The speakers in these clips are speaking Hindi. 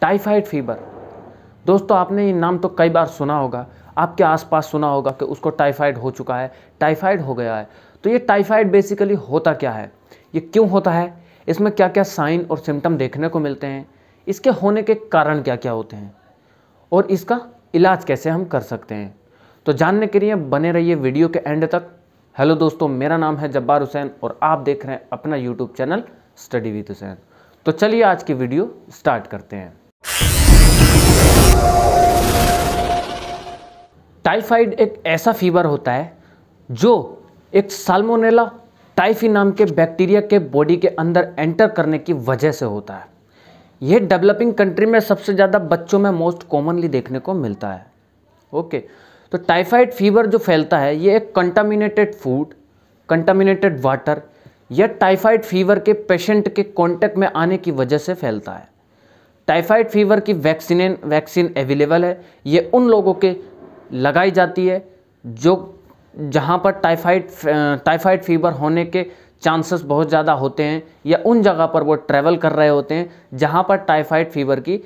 टाइफाइड फीवर दोस्तों आपने ये नाम तो कई बार सुना होगा आपके आसपास सुना होगा कि उसको टाइफाइड हो चुका है टाइफाइड हो गया है तो ये टाइफाइड बेसिकली होता क्या है ये क्यों होता है इसमें क्या क्या साइन और सिम्टम देखने को मिलते हैं इसके होने के कारण क्या क्या होते हैं और इसका इलाज कैसे हम कर सकते हैं तो जानने के लिए बने रहिए वीडियो के एंड तक हेलो दोस्तों मेरा नाम है जब्बार हुसैन और आप देख रहे हैं अपना YouTube channel study with Hussain तो चलिए आज की वीडियो स्टार्ट करते हैं टाइफाइड एक ऐसा फीवर होता है जो एक साल्मोनेला टाइफी नाम के बैक्टीरिया के बॉडी के अंदर एंटर करने की वजह से होता है यह डेवलपिंग कंट्री में सबसे ज़्यादा बच्चों में मोस्ट कॉमनली देखने को मिलता है ओके तो टाइफाइड फीवर जो फैलता है ये एक कंटामिनेटेड फूड कंटामिनेटेड वाटर या टाइफाइड फीवर के पेशेंट के कॉन्टेक्ट में आने की वजह से फैलता है टाइफाइड फीवर की वैक्सीन वैक्सीन अवेलेबल है ये उन लोगों के लगाई जाती है जो जहाँ पर टाइफाइड टाइफाइड फीवर होने के चांसेस बहुत ज़्यादा होते हैं या उन जगह पर वो ट्रैवल कर रहे होते हैं जहाँ पर टाइफाइड फीवर की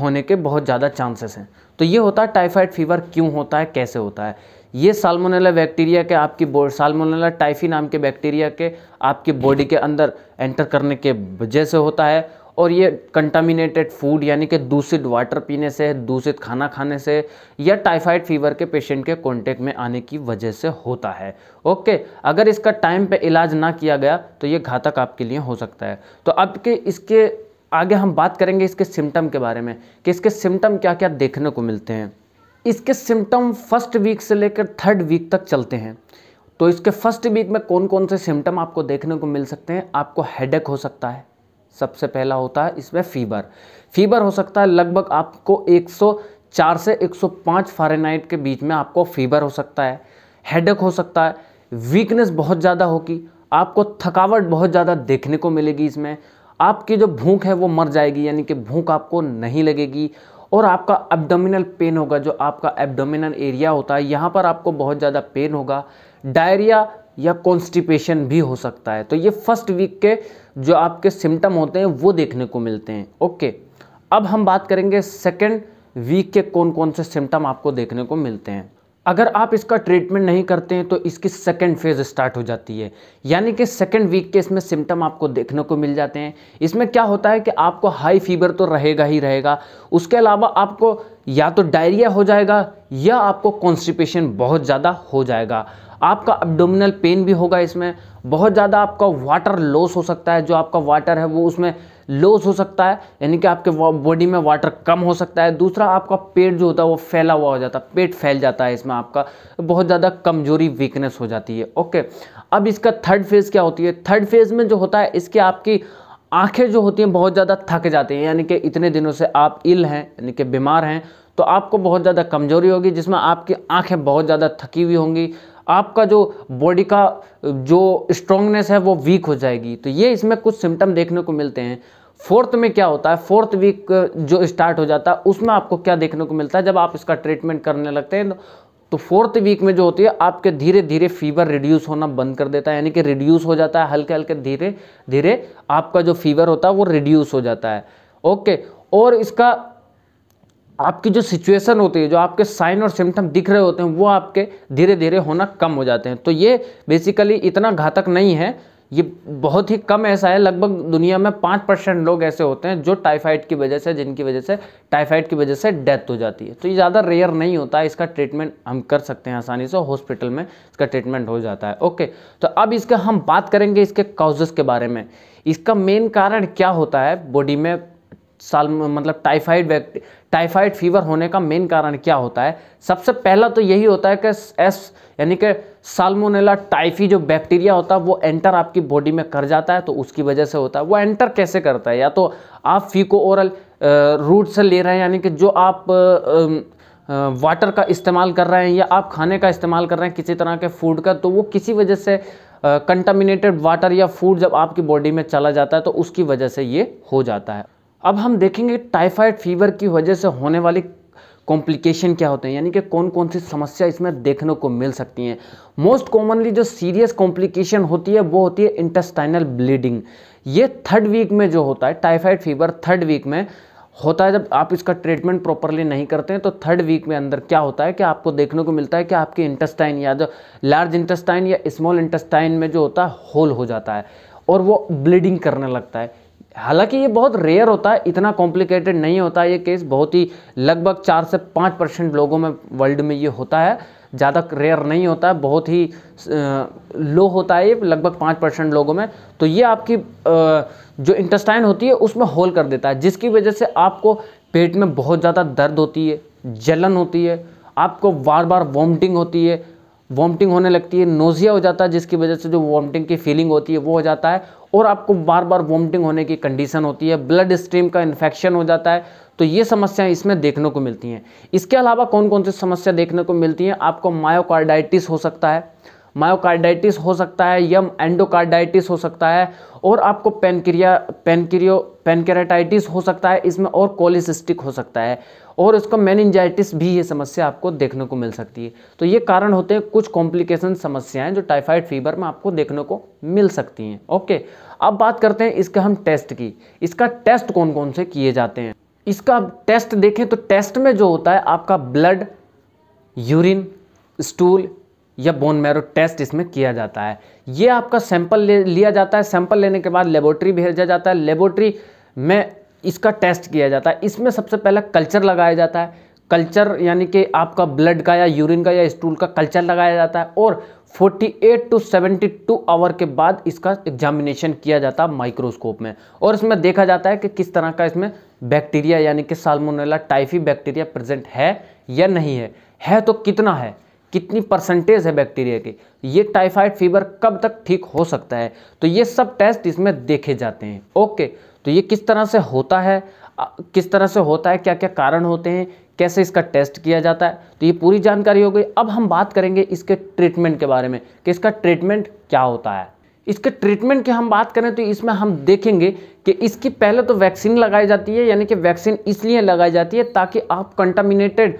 होने के बहुत ज़्यादा चांसेस हैं तो ये होता है टाइफाइड फीवर क्यों होता है कैसे होता है ये साल्मोनेला बैक्टीरिया के आपकी साल्मोनेला टाइफी नाम के बैक्टीरिया के आपकी बॉडी के अंदर एंटर करने के वजह से होता है और ये कंटामिनेटेड फूड यानी कि दूषित वाटर पीने से दूषित खाना खाने से या टाइफाइड फीवर के पेशेंट के कॉन्टेक्ट में आने की वजह से होता है ओके अगर इसका टाइम पे इलाज ना किया गया तो ये घातक आपके लिए हो सकता है तो अब के इसके आगे हम बात करेंगे इसके सिम्टम के बारे में कि इसके सिम्टम क्या क्या देखने को मिलते हैं इसके सिम्टम फर्स्ट वीक से लेकर थर्ड वीक तक चलते हैं तो इसके फर्स्ट वीक में कौन कौन से सिम्टम आपको देखने को मिल सकते हैं आपको हेडेक हो सकता है सबसे पहला होता है इसमें फीवर फीवर हो सकता है लगभग आपको 104 से 105 फारेनहाइट के बीच में आपको फीवर हो सकता है हेडक हो सकता है वीकनेस बहुत ज़्यादा होगी आपको थकावट बहुत ज़्यादा देखने को मिलेगी इसमें आपकी जो भूख है वो मर जाएगी यानी कि भूख आपको नहीं लगेगी और आपका एब्डोमिनल पेन होगा जो आपका एब्डोमिनल एरिया होता है यहाँ पर आपको बहुत ज़्यादा पेन होगा डायरिया या कॉन्स्टिपेशन भी हो सकता है तो ये फर्स्ट वीक के जो आपके सिम्टम होते हैं वो देखने को मिलते हैं ओके अब हम बात करेंगे सेकेंड वीक के कौन कौन से सिम्टम आपको देखने को मिलते हैं अगर आप इसका ट्रीटमेंट नहीं करते हैं तो इसकी सेकेंड फेज़ स्टार्ट हो जाती है यानी कि सेकेंड वीक के इसमें सिम्टम आपको देखने को मिल जाते हैं इसमें क्या होता है कि आपको हाई फीवर तो रहेगा ही रहेगा उसके अलावा आपको या तो डायरिया हो जाएगा या आपको कॉन्स्टिपेशन बहुत ज़्यादा हो जाएगा आपका अबडोमिनल पेन भी होगा इसमें बहुत ज़्यादा आपका वाटर लॉस हो सकता है जो आपका वाटर है वो उसमें लॉस हो सकता है यानी कि आपके बॉडी में वाटर कम हो सकता है दूसरा आपका पेट जो होता है वो फैला हुआ हो जाता है पेट फैल जाता है इसमें आपका बहुत ज़्यादा कमजोरी वीकनेस हो जाती है ओके अब इसका थर्ड फेज़ क्या होती है थर्ड फेज़ में जो होता है इसके आपकी आंखें जो होती हैं बहुत ज़्यादा थक जाती हैं यानी कि इतने दिनों से आप इल हैं यानी कि बीमार हैं तो आपको बहुत ज़्यादा कमजोरी होगी जिसमें आपकी आंखें बहुत ज़्यादा थकी हुई होंगी आपका जो बॉडी का जो स्ट्रॉन्गनेस है वो वीक हो जाएगी तो ये इसमें कुछ सिम्टम देखने को मिलते हैं फोर्थ में क्या होता है फोर्थ वीक जो स्टार्ट हो जाता है उसमें आपको क्या देखने को मिलता है जब आप इसका ट्रीटमेंट करने लगते हैं तो फोर्थ वीक में जो होती है आपके धीरे धीरे फीवर रिड्यूस होना बंद कर देता है यानी कि रिड्यूस हो जाता है हल्के हल्के धीरे धीरे आपका जो फीवर होता है वो रिड्यूस हो जाता है ओके और इसका आपकी जो सिचुएशन होती है जो आपके साइन और सिम्टम दिख रहे होते हैं वो आपके धीरे धीरे होना कम हो जाते हैं तो ये बेसिकली इतना घातक नहीं है ये बहुत ही कम ऐसा है लगभग दुनिया में पाँच परसेंट लोग ऐसे होते हैं जो टाइफाइड की वजह से जिनकी वजह से टाइफाइड की वजह से डेथ हो जाती है तो ये ज़्यादा रेयर नहीं होता है इसका ट्रीटमेंट हम कर सकते हैं आसानी से हॉस्पिटल में इसका ट्रीटमेंट हो जाता है ओके तो अब इसका हम बात करेंगे इसके काउजेस के बारे में इसका मेन कारण क्या होता है बॉडी में साल मतलब टाइफाइड टाइफाइड फीवर होने का मेन कारण क्या होता है सबसे पहला तो यही होता है कि एस यानी कि साल्मोनेला टाइफी जो बैक्टीरिया होता है वो एंटर आपकी बॉडी में कर जाता है तो उसकी वजह से होता है वो एंटर कैसे करता है या तो आप फीको ओरल रूट से ले रहे हैं यानी कि जो आप आ, वाटर का इस्तेमाल कर रहे हैं या आप खाने का इस्तेमाल कर रहे हैं किसी तरह के फूड का तो वो किसी वजह से कंटामिनेटेड वाटर या फूड जब आपकी बॉडी में चला जाता है तो उसकी वजह से ये हो जाता है अब हम देखेंगे टाइफाइड फीवर की वजह से होने वाली कॉम्प्लिकेशन क्या होते हैं यानी कि कौन कौन सी समस्या इसमें देखने को मिल सकती हैं मोस्ट कॉमनली जो सीरियस कॉम्प्लिकेशन होती है वो होती है इंटेस्टाइनल ब्लीडिंग ये थर्ड वीक में जो होता है टाइफाइड फीवर थर्ड वीक में होता है जब आप इसका ट्रीटमेंट प्रॉपरली नहीं करते हैं तो थर्ड वीक में अंदर क्या होता है कि आपको देखने को मिलता है कि आपके इंटेस्टाइन या जो लार्ज इंटेस्टाइन या स्मॉल इंटेस्टाइन में जो होता है होल हो जाता है और वो ब्लीडिंग करने लगता है हालांकि ये बहुत रेयर होता है इतना कॉम्प्लिकेटेड नहीं होता ये केस बहुत ही लगभग चार से पाँच परसेंट लोगों में वर्ल्ड में ये होता है ज़्यादा रेयर नहीं होता है बहुत ही लो होता है ये लगभग पाँच परसेंट लोगों में तो ये आपकी जो इंटेस्टाइन होती है उसमें होल कर देता है जिसकी वजह से आपको पेट में बहुत ज़्यादा दर्द होती है जलन होती है आपको बार बार वॉमटिंग होती है वॉमटिंग होने लगती है नोज़िया हो जाता है जिसकी वजह से जो वॉमटिंग की फीलिंग होती है वो हो जाता है और आपको बार बार वॉमिटिंग होने की कंडीशन होती है ब्लड स्ट्रीम का इन्फेक्शन हो जाता है तो ये समस्याएं इसमें देखने को मिलती हैं इसके अलावा कौन कौन सी समस्या देखने को मिलती हैं आपको मायोकार्डाइटिस हो सकता है मायोकार्डाइटिस हो सकता है यम एंडोकार्डाइटिस हो सकता है और आपको पेनक्रिया पेनक्रियो पेनकेराटाइटिस हो सकता है इसमें और कोलिसिस्टिक हो सकता है और इसका मेनिंजाइटिस भी ये समस्या आपको देखने को मिल सकती है तो ये कारण होते हैं कुछ कॉम्प्लिकेशन समस्याएं जो टाइफाइड फीवर में आपको देखने को मिल सकती हैं ओके अब बात करते हैं इसका हम टेस्ट की इसका टेस्ट कौन कौन से किए जाते हैं इसका टेस्ट देखें तो टेस्ट में जो होता है आपका ब्लड यूरिन स्टूल या बोन मैरो टेस्ट इसमें किया जाता है ये आपका सैंपल ले लिया जाता है सैंपल लेने के बाद लेबोरेटरी भेजा जाता है लेबोरेटरी में इसका टेस्ट किया जाता है इसमें सबसे पहले कल्चर लगाया जाता है कल्चर यानी कि आपका ब्लड का या यूरिन का या स्टूल का कल्चर लगाया जाता है और 48 टू 72 आवर के बाद इसका एग्जामिनेशन किया जाता है माइक्रोस्कोप में और इसमें देखा जाता है कि किस तरह का इसमें बैक्टीरिया यानी कि साल्मोनेला टाइफी बैक्टीरिया प्रेजेंट है या नहीं है है तो कितना है कितनी परसेंटेज है बैक्टीरिया की ये टाइफाइड फीवर कब तक ठीक हो सकता है तो ये सब टेस्ट इसमें देखे जाते हैं ओके तो ये किस तरह से होता है किस तरह से होता है क्या क्या कारण होते हैं कैसे इसका टेस्ट किया जाता है तो ये पूरी जानकारी हो गई अब हम बात करेंगे इसके ट्रीटमेंट के बारे में कि इसका ट्रीटमेंट क्या होता है इसके ट्रीटमेंट की हम बात करें तो इसमें हम देखेंगे कि इसकी पहले तो वैक्सीन लगाई जाती है यानी कि वैक्सीन इसलिए लगाई जाती है ताकि आप कंटामिनेटेड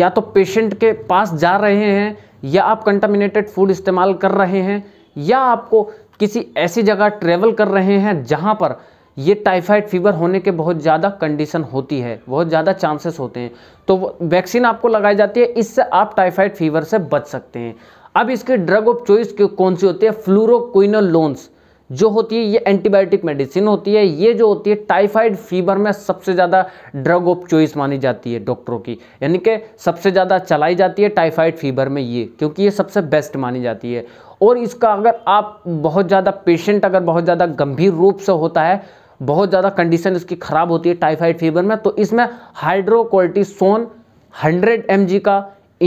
या तो पेशेंट के पास जा रहे हैं या आप कंटामिनेटेड फूड इस्तेमाल कर रहे हैं या आपको किसी ऐसी जगह ट्रेवल कर रहे हैं जहाँ पर ये टाइफाइड फीवर होने के बहुत ज़्यादा कंडीशन होती है बहुत ज़्यादा चांसेस होते हैं तो वैक्सीन आपको लगाई जाती है इससे आप टाइफाइड फीवर से बच सकते हैं अब इसकी ड्रग ऑफ चॉइस कौन सी होती है फ्लूरोक्विनोलोन्स जो होती है ये एंटीबायोटिक मेडिसिन होती है ये जो होती है टाइफाइड फीवर में सबसे ज़्यादा ड्रग ऑफ चॉइस मानी जाती है डॉक्टरों की यानी कि सबसे ज़्यादा चलाई जाती है टाइफाइड फीवर में ये क्योंकि ये सबसे बेस्ट मानी जाती है और इसका अगर आप बहुत ज़्यादा पेशेंट अगर बहुत ज़्यादा गंभीर रूप से होता है बहुत ज़्यादा कंडीशन इसकी ख़राब होती है टाइफाइड फीवर में तो इसमें सोन 100 एम का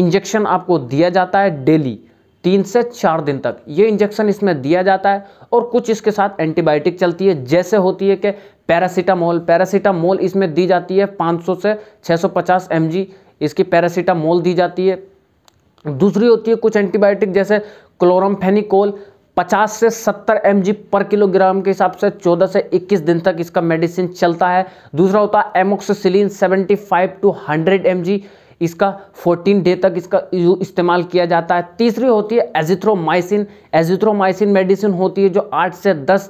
इंजेक्शन आपको दिया जाता है डेली तीन से चार दिन तक ये इंजेक्शन इसमें दिया जाता है और कुछ इसके साथ एंटीबायोटिक चलती है जैसे होती है कि पैरासीटामोल पैरासीटामोल इसमें दी जाती है 500 से 650 mg इसकी पैरासीटामोल दी जाती है दूसरी होती है कुछ एंटीबायोटिक जैसे क्लोरमफेनिकोल 50 से 70 एम पर किलोग्राम के हिसाब से 14 से 21 दिन तक इसका मेडिसिन चलता है दूसरा होता है सेवेंटी 75 टू हंड्रेड एम इसका 14 डे तक इसका इस्तेमाल किया जाता है तीसरी होती है एजिथ्रोमाइसिन एजिथ्रोमाइसिन मेडिसिन होती है जो 8 से 10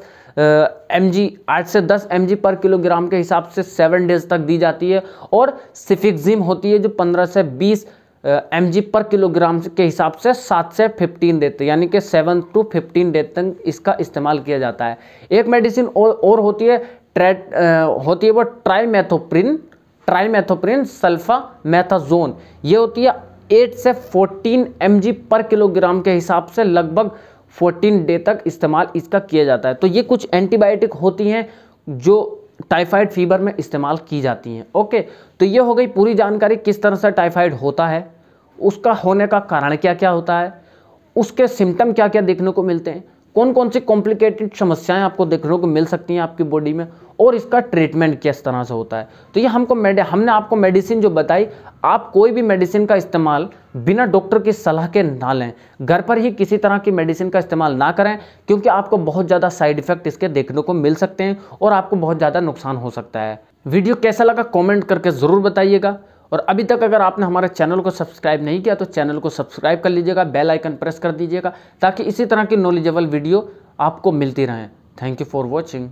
एम जी आठ से दस एम जी पर किलोग्राम के हिसाब से सेवन डेज तक दी जाती है और सिफिक्जिम होती है जो पंद्रह से बीस एम जी पर किलोग्राम के हिसाब से सात से फिफ्टीन देते यानी कि सेवन टू फिफ्टीन डे तक इसका इस्तेमाल किया जाता है एक मेडिसिन और, और होती है ट्रेट होती है वो ट्राईमेथोप्रिन ट्राईमेथोप्रिन सल्फा मैथाजोन ये होती है एट से फोर्टीन एम पर किलोग्राम के हिसाब से लगभग फोर्टीन डे तक इस्तेमाल इसका किया जाता है तो ये कुछ एंटीबायोटिक होती हैं जो टाइफाइड फीवर में इस्तेमाल की जाती हैं ओके तो ये हो गई पूरी जानकारी किस तरह से टाइफाइड होता है उसका होने का कारण क्या क्या होता है उसके सिम्टम क्या क्या देखने को मिलते हैं कौन कौन सी कॉम्प्लिकेटेड समस्याएं आपको देखने को मिल सकती हैं आपकी बॉडी में और इसका ट्रीटमेंट किस तरह से होता है तो ये हमको मेडि हमने आपको मेडिसिन जो बताई आप कोई भी मेडिसिन का इस्तेमाल बिना डॉक्टर की सलाह के ना लें घर पर ही किसी तरह की मेडिसिन का इस्तेमाल ना करें क्योंकि आपको बहुत ज़्यादा साइड इफेक्ट इसके देखने को मिल सकते हैं और आपको बहुत ज़्यादा नुकसान हो सकता है वीडियो कैसा लगा कॉमेंट करके ज़रूर बताइएगा और अभी तक अगर आपने हमारे चैनल को सब्सक्राइब नहीं किया तो चैनल को सब्सक्राइब कर लीजिएगा बेल आइकन प्रेस कर दीजिएगा ताकि इसी तरह की नॉलेजेबल वीडियो आपको मिलती रहें थैंक यू फॉर वॉचिंग